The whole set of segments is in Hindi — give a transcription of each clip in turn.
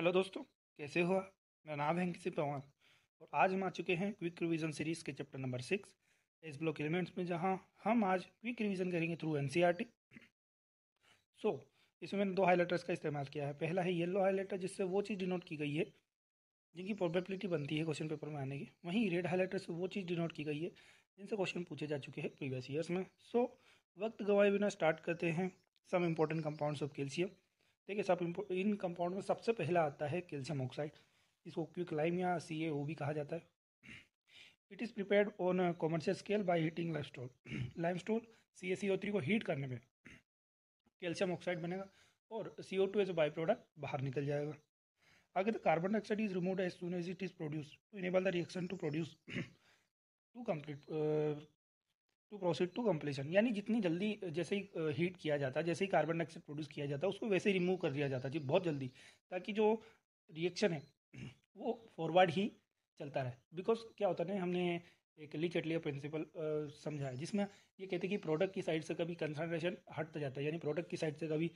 हेलो दोस्तों कैसे हुआ मेरा नाम है किसी पवार और आज हम आ चुके हैं क्विक रिवीजन सीरीज़ के chapter number six S block elements में जहां हम आज क्विक रिवीजन करेंगे थ्रू एन सो इसमें मैंने दो हाईलाइटर्स का इस्तेमाल किया है पहला है येलो हाईलाइटर जिससे वो चीज़ डिनोट की गई है जिनकी प्रॉबेबिलिटी बनती है क्वेश्चन पेपर में आने की वहीं रेड हाईलाइटर से वो चीज़ डिनोट की गई है जिनसे क्वेश्चन पूछे जा चुके हैं प्रीवियस ईयर्स में सो so, वक्त गवाए बिना स्टार्ट करते हैं some important compounds of calcium देखिए सब इन कंपाउंड में सबसे पहला आता है कैल्शियम ऑक्साइड इसको क्विक लाइम या सी ए भी कहा जाता है it is prepared on commercial scale by heating limestone limestone C A C O three को हीट करने में कैल्शियम ऑक्साइड बनेगा और C O two as by product बाहर निकल जाएगा अगर the carbon dioxide is remove as soon as it is produce to enable the reaction to produce to complete to proceed to completion यानी जितनी जल्दी जैसे ही हीट किया जाता है जैसे ही कार्बन डाइऑक्साइड प्रोड्यूस किया जाता है उसको वैसे ही रिमूव कर दिया जाता है बहुत जल्दी ताकि जो रिएक्शन है वो फॉरवर्ड ही चलता रहे बिकॉज क्या होता है हमने एक लिच एटलियर प्रिंसिपल समझा है जिसमें ये कहते हैं कि प्रोडक्ट की साइड से कभी कंसनट्रेशन हटता तो जाता है यानी प्रोडक्ट की साइड से कभी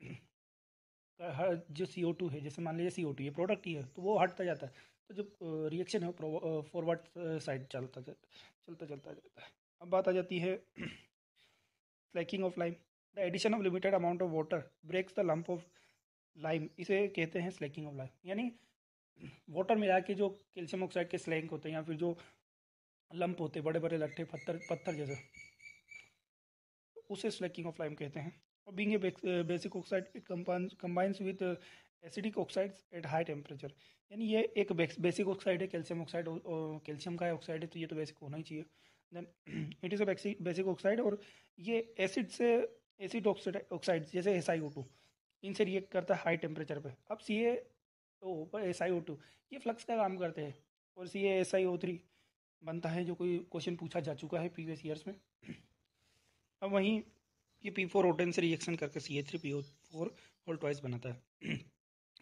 जो सी ओ टू है जैसे मान लीजिए सी ओ टू ये प्रोडक्ट ही है तो वो हटता जाता है तो जो रिएक्शन है वो फॉरवर्ड साइड चलता चलता चलता जाता है अब बात आ जाती है slacking of lime the addition of limited amount of water breaks the lump of lime इसे कहते हैं स्लैकिंग ऑफ लाइम यानी वाटर मिला के जो कैल्शियम ऑक्साइड के स्लैंक होते हैं या फिर जो लंप होते हैं बड़े बड़े लट्ठे पत्थर पत्थर जैसे उसे स्लैकिंग ऑफ लाइम कहते हैं और being basic oxide it combines with acidic oxides at high temperature यानी ये एक बेसिक ऑक्साइड है कैल्शियम ऑक्साइड कैल्शियम का ऑक्साइड है तो ये तो बेसिक होना ही चाहिए then it is a basic oxide और ये एसिड से एसिड ऑक्साइड जैसे एस आई ओ टू इनसे रिएक्ट करता है हाई टेम्परेचर पर अब सी ए ओ पर एस आई ओ टू ये फ्लक्स का काम करते हैं और C S I O three बनता है जो कोई क्वेश्चन पूछा जा चुका है प्रीवियस ईयर्स में अब वहीं ये पी फोर ओटेन से रिएक्शन करके C A three P O four और बनाता है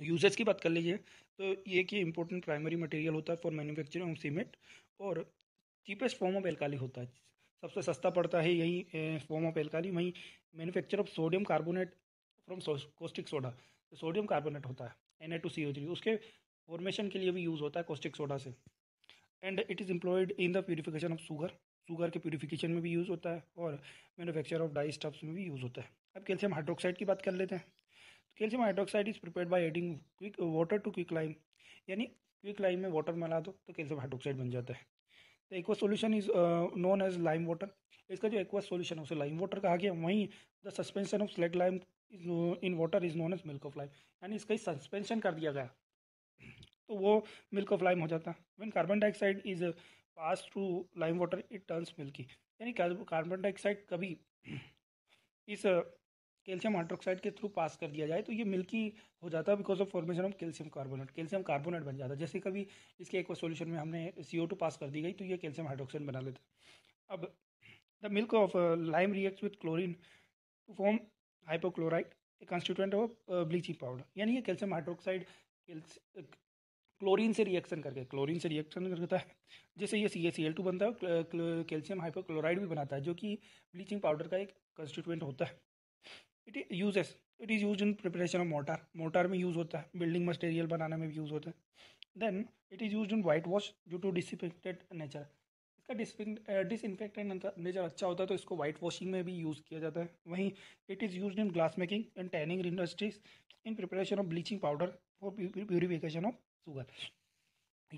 यूजेज की बात कर लीजिए तो ये कि इंपॉर्टेंट प्राइमरी मटेरियल होता है फॉर मैन्युफैक्चरिंग ऑफ सीमेंट और चीपेस्ट फॉर्म ऑफ एल्काली होता है सबसे सस्ता पड़ता है यही फॉर्म ऑफ एल्काली वहीं manufacture of sodium carbonate from caustic soda तो सोडियम कार्बोनेट होता है N A two C O three उसके फॉर्मेशन के लिए भी यूज़ होता है कोस्टिक सोडा से and it is employed in the purification of sugar sugar के प्योरीफिकेशन में भी यूज़ होता है और मैनुफैक्चर ऑफ डाई स्टफ्स में भी यूज़ होता है अब कैल्शियम हाइड्रोक्साइड की बात कर लेते हैं calcium hydroxide is prepare by adding quick water to quicklime यानी क्विक लाइम में वाटर मिला दो तो कैल्शियम हाइड्रोक्साइड बन जाता है तो aqua solution is known as lime water इसका जो एक्वा सोल्यूशन है उसे लाइम वाटर कहा गया वहीं the suspension of slaked lime in water is known as milk of lime यानी इसका ही सस्पेंशन कर दिया गया तो वो मिल्क ऑफ लाइम हो जाता है when carbon dioxide is pass through lime water it turns milky यानी कार्बन डाइऑक्साइड कभी इस uh, कैल्शियम हाइड्रोक्साइड के थ्रू पास कर दिया जाए तो ये मिल्की हो जाता है because of formation of calcium carbonate calcium carbonate बन जाता है जैसे कभी इसके एक सोल्यूशन में हमने सी पास कर दी गई तो ये कैल्शियम हाइड्रोक्साइड बना लेता अब the milk of lime react with chlorine to form hypochlorite a constituent of bleaching powder यानी ये कैल्शियम हाइड्रोक्साइड क्लोरीन से रिएक्शन करके क्लोरीन से रिएक्शन करता है जैसे ये सी ए सी एल टू बनता है कैल्शियम हाइपोक्लोराइड भी बनाता है जो कि ब्लीचिंग पाउडर का एक कंस्टिट्यूंट होता है it uses it is use in preparation of mortar mortar में यूज़ होता है बिल्डिंग मटेरियल बनाने में भी यूज़ होता है then it is use in white wash due to disinfected nature इसका डिसइनफेक्टेड नेचर अच्छा होता है तो इसको वाइट वॉशिंग में भी यूज़ किया जाता है वहीं it is use in glass making and tanning industries in preparation of bleaching powder for purification of sugar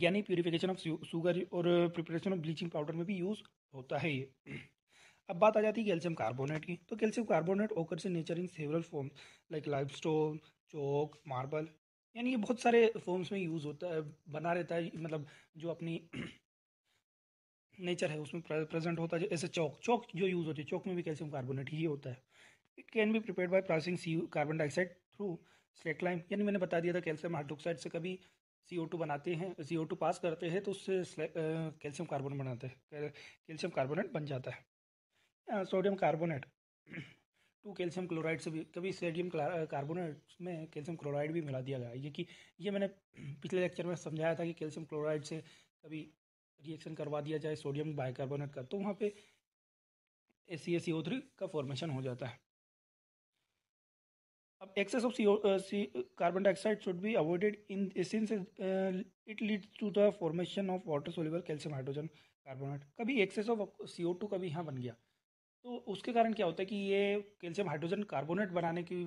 यानी प्योरीफिकेशन ऑफ शुगर और प्रिपरेशन ऑफ ब्लीचिंग पाउडर में भी यूज़ होता है ये अब बात आ जाती है कैल्शियम कार्बोनेट की तो calcium carbonate occurs nature in several forms like limestone chalk marble यानी ये बहुत सारे फॉर्म्स में यूज़ होता है बना रहता है मतलब जो अपनी नेचर है उसमें प्रेजेंट होता है जैसे चौक चौक जो यूज़ होती है चौक में भी कैल्शियम कार्बोनेट ही होता है it can be prepare by processing C carbon dioxide through slaked lime यानी मैंने बता दिया था कैल्शियम हाइड्रोक्साइड से कभी सी ओ टू बनाते हैं सी ओ टू पास करते हैं तो उससे कैल्शियम कार्बोनेट बनाते हैं कैल्शियम कार्बोनेट बन जाता है sodium carbonate to calcium chloride से भी कभी सोडियम कार्बोनेट में कैल्शियम क्लोराइड भी मिला दिया गया ये कि ये मैंने पिछले लेक्चर में समझाया था कि कैल्शियम क्लोराइड से कभी रिएक्शन करवा दिया जाए सोडियम बाइकार्बोनेट का तो वहाँ पे S C S C O three का फॉर्मेशन हो जाता है अब excess of C O C carbon dioxide should be avoided in since it leads to the formation of water soluble calcium hydrogen carbonate कभी excess of C O two कभी यहाँ बन गया तो उसके कारण क्या होता है कि ये कैल्शियम हाइड्रोजन कार्बोनेट बनाने की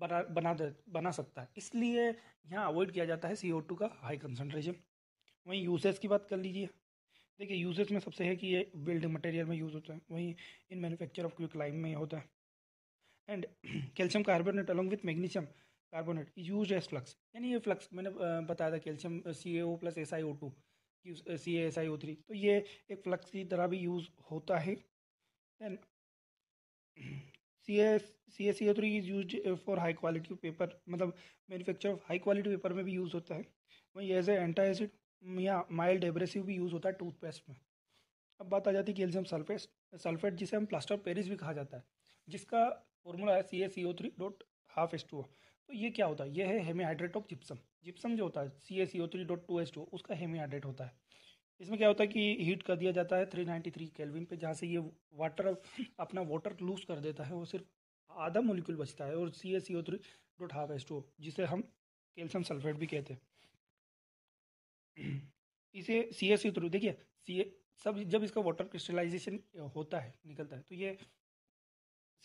बना बना बना सकता है इसलिए यहाँ अवॉइड किया जाता है सी का हाई कंसनट्रेशन वहीं यूसेज की बात कर लीजिए देखिए यूसेज में सबसे है कि ये बिल्डिंग मटेरियल में यूज़ होता है वहीं in manufacture of quick lime में होता है and calcium carbonate along with magnesium carbonate is use as flux यानी ये फ्लक्स मैंने बताया था calcium C A O plus S I O two C S I O three तो ये एक फ्लक्स की तरह भी यूज़ होता है and C S C S C O three is use for high quality paper मतलब manufacture of high quality paper में भी यूज़ होता है वहीं एज ए एंटा एसिड या माइल्ड एब्रेसिव भी यूज़ होता है टूथपेस्ट में अब बात आ जाती है कैल्शियम सल्फेट सल्फेट जिसे हम प्लास्टर ऑफ पेरिस भी कहा जाता है जिसका फॉर्मूला है C S C O three dot half S two तो ये क्या होता है ये है hemihydrate of gypsum gypsum जो होता है C S C O three dot two S two उसका हेमीहाइड्रेट होता है इसमें क्या होता है कि हीट कर दिया जाता है 393 केल्विन पे जहाँ से ये वाटर अपना वाटर लूज कर देता है वो सिर्फ आधा मोलिक्यूल बचता है और C S C O three dot half S two जिसे हम कैल्शियम सल्फेट भी कहते हैं इसे सी एस सी थ्रू देखिए सी ए सब जब इसका वाटर क्रिस्टलाइजेशन होता है निकलता है तो ये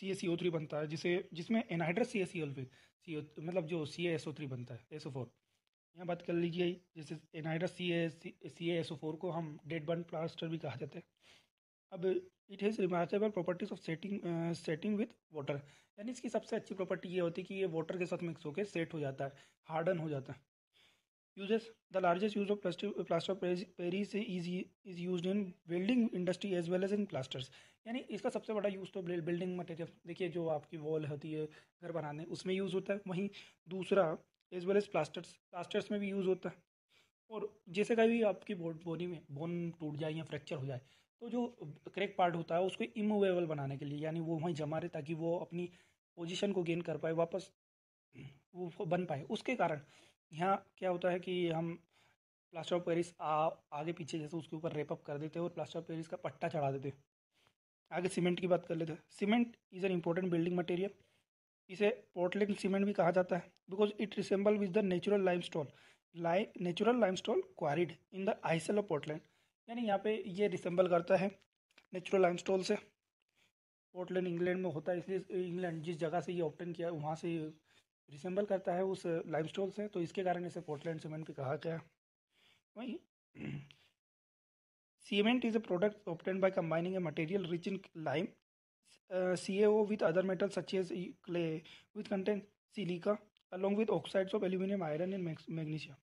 सी एस सी ओ थ्री बनता है जिसे जिसमें anhydrous C S C L C मतलब जो सी एस ओ थ्री बनता है एस ओ फोर यहाँ बात कर लीजिए जैसे एनाइडा सी सी एस ओ फोर को हम डेड बर्न प्लास्टर भी कहा जाता है अब it has remarkable properties of setting setting with water यानी इसकी सबसे अच्छी प्रॉपर्टी ये होती है कि ये वाटर के साथ मिक्स होकर सेट हो जाता है हार्डन हो जाता है uses the largest use of plastic plaster Paris is is use in building industry as well as in plasters यानी इसका सबसे बड़ा यूज़ तो बिल्डिंग मटेरियल देखिए जो आपकी वॉल होती है घर बनाने उसमें यूज़ होता है वहीं दूसरा as well as plasters plasters में भी यूज़ होता है और जैसे कभी आपकी बॉडी में बोन टूट जाए या फ्रैक्चर हो जाए तो जो क्रैक पार्ट होता है उसको इमूवेबल बनाने के लिए यानी वो वहीं जमा रहे ताकि वो अपनी पोजीशन को गेन कर पाए वापस वो बन पाए उसके कारण यहाँ क्या होता है कि हम प्लास्टर ऑफ पेरिस आ, आगे पीछे जैसे उसके ऊपर रेपअप कर देते हैं और प्लास्टर ऑफ पेरिस का पट्टा चढ़ा देते हैं आगे सीमेंट की बात कर लेते हैं cement is an important building material इसे पोर्टलैंड सीमेंट भी कहा जाता है because it resemble with the natural limestone lime natural limestone quarried in the isle of Portland यानी यहाँ पे ये रिसेंबल करता है नेचुरल लाइम स्टॉल से पोर्टलैंड इंग्लैंड में होता है इसलिए इंग्लैंड जिस जगह से ये ऑप्टेन किया वहाँ से रिसेंबल करता है उस लाइम स्टॉल से तो इसके कारण इसे पोर्टलैंड सीमेंट भी कहा गया वहीं cement is a product obtain by combining a material rich in lime C O with other metal such as clay with content silica along with oxides of aluminium iron and magnesium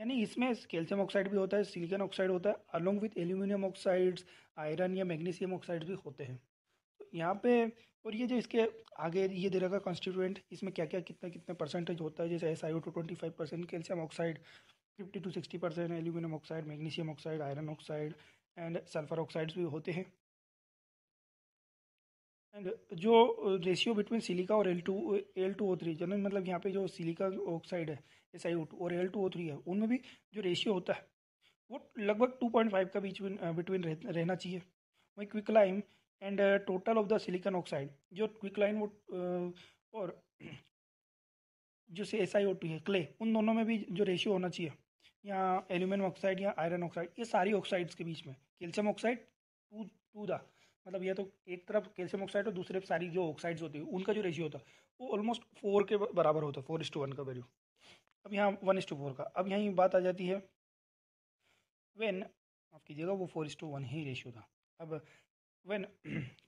यानी इसमें कैल्शियम ऑक्साइड भी होता है सिलिकन ऑक्साइड होता है along with aluminium oxides iron या मैग्नीशियम ऑक्साइड भी होते हैं तो यहाँ पे और ये जो इसके आगे ये दे रखा कॉन्स्टिट्यूएंट इसमें क्या क्या कितना कितने परसेंटेज होता है जैसे S I O two twenty five percent calcium oxide fifty two sixty percent aluminium oxide magnesium oxide iron oxide and sulphur oxides भी होते हैं एंड जो रेशियो बिटवीन सिलिका और L two L two O three general मतलब यहाँ पे जो सिलिका ऑक्साइड है एस आई ओ टू और एल टू ओ थ्री है उनमें भी जो रेशियो होता है वो लगभग टू पॉइंट फाइव का बीच बिटवीन uh, रहना चाहिए वहीं quick lime and total of the silicon oxide जो क्विक लाइन वो uh, और जो से एस आई ओ टू है क्ले उन दोनों में भी जो रेशियो होना चाहिए या एल्यूमिनियम ऑक्साइड या आयरन ऑक्साइड ये सारी ऑक्साइड्स के बीच में calcium oxide to to the मतलब ये तो एक तरफ कैल्शियम ऑक्साइड और दूसरे सारी जो ऑक्साइड्स होती है उनका जो रेशियो होता है वो ऑलमोस्ट फोर के बराबर होता है फोर इस टू वन का वैल्यू अब यहाँ वन इस टू फोर का अब यहाँ बात आ जाती है वेन माफ कीजिएगा वो फोर इस टू वन ही रेशियो था अब when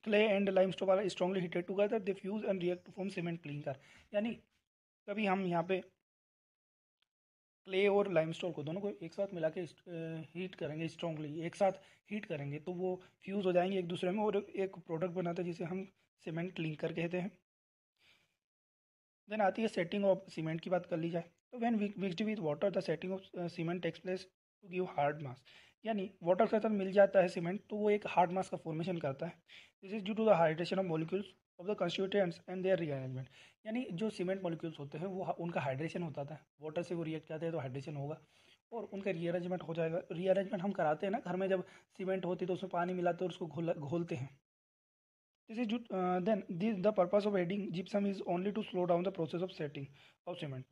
clay and limestone are strongly heated together they fuse and react form cement clinker यानी कभी हम यहाँ पे क्ले और लाइमस्टोन को दोनों को एक साथ मिला के हीट करेंगे स्ट्रॉन्गली एक साथ हीट करेंगे तो वो फ्यूज़ हो जाएंगे एक दूसरे में और एक प्रोडक्ट बनाते हैं जिसे हम सीमेंट कर कहते हैं देन आती है सेटिंग ऑफ सीमेंट की बात कर ली जाए तो when mixed with water the setting of cement takes place to give hard mass यानी वाटर के साथ मिल जाता है सीमेंट तो वो एक हार्ड मास का फॉर्मेशन करता है this is due to the hydration of molecules of the constituents and their rearrangement यानी जो सीमेंट मॉलिक्यूल्स होते हैं वो उनका हाइड्रेशन होता था वाटर से वो रिएक्ट करते हैं तो हाइड्रेशन होगा और उनका रीअरेंजमेंट हो जाएगा रीअरेंजमेंट हम कराते हैं ना घर में जब सीमेंट होती है तो उसमें पानी मिलाते तो और उसको घोल घोलते हैं this is then this the purpose of adding gypsum is only to slow down the process of setting of cement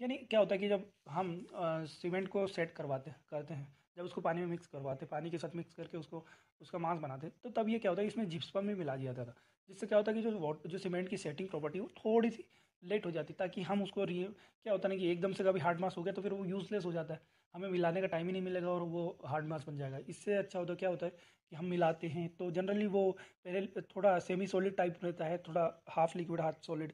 यानी क्या होता है कि जब हम सीमेंट uh, को सेट करवाते करते हैं जब उसको पानी में मिक्स करवाते पानी के साथ मिक्स करके उसको उसका मांस बनाते तो तब ये क्या होता है इसमें जिप्सम भी मिला दिया जाता था जिससे क्या होता है कि जो वाटर जो सीमेंट की सेटिंग प्रॉपर्टी वो थोड़ी सी लेट हो जाती ताकि हम उसको रिय क्या होता है ना कि एकदम से कभी हार्ड मास हो गया तो फिर वो यूज़लेस हो जाता है हमें मिलाने का टाइम ही नहीं मिलेगा और वो हार्ड मास बन जाएगा इससे अच्छा होता है क्या होता है कि हम मिलाते हैं तो जनरली वो पहले थोड़ा सेमी सॉलिड टाइप रहता है थोड़ा हाफ लिक्विड हाफ सॉलिड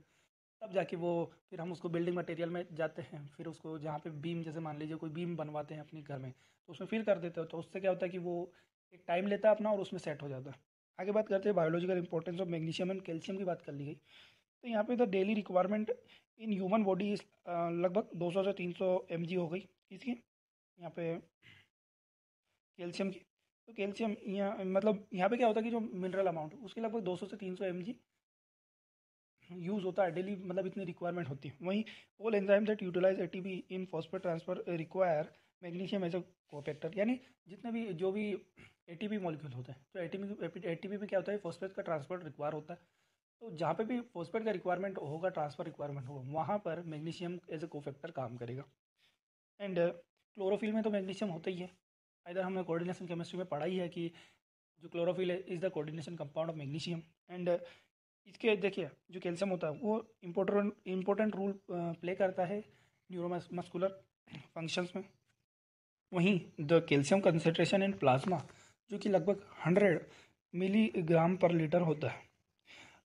तब जाके वो फिर हम उसको बिल्डिंग मटेरियल में जाते हैं फिर उसको जहाँ पे बीम जैसे मान लीजिए कोई बीम बनवाते हैं अपने घर में तो उसमें फिर कर देते हो तो उससे क्या होता है कि वो एक टाइम लेता है अपना और उसमें सेट हो जाता है आगे बात करते हैं biological importance of magnesium and calcium की बात कर ली गई तो यहाँ पे the daily requirement in human body is लगभग 200 से 300 सौ हो गई किसकी यहाँ पे कैल्शियम की तो कैल्शियम यहाँ मतलब यहाँ पे क्या होता है कि जो मिनरल अमाउंट उसके लगभग 200 से 300 सौ यूज़ होता है डेली मतलब इतनी रिक्वायरमेंट होती है वहीं all enzyme that utilize A T in phosphate transfer require magnesium as a cofactor यानी जितने भी जो भी ए टी पी मॉलिक्यूल होते हैं तो A T P P A T में क्या होता है फॉस्फेट का ट्रांसपोर्ट रिक्वायर होता है तो जहाँ पे भी फॉस्फेट का रिक्वायरमेंट होगा ट्रांसफर रिक्वायरमेंट होगा वहाँ पर मैग्नीशियम एज अ कोफैक्टर काम करेगा एंड क्लोरोफिल में तो मैग्नीशियम होता ही है इधर हमने कोऑर्डिनेशन केमिस्ट्री में पढ़ा ही है कि जो क्लोरोफिल है is the coordination compound of magnesium and इसके देखिए जो कैल्शियम होता है वो इम्पोर्टेंट इम्पोर्टेंट रोल प्ले करता है न्यूरो मस्कुलर फंक्शंस में वहीं the calcium concentration in plasma जो कि लगभग हंड्रेड मिलीग्राम पर लीटर होता है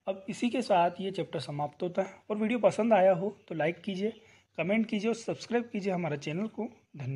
अब इसी के साथ ये चैप्टर समाप्त होता है और वीडियो पसंद आया हो तो लाइक कीजिए कमेंट कीजिए और सब्सक्राइब कीजिए हमारे चैनल को धन्यवाद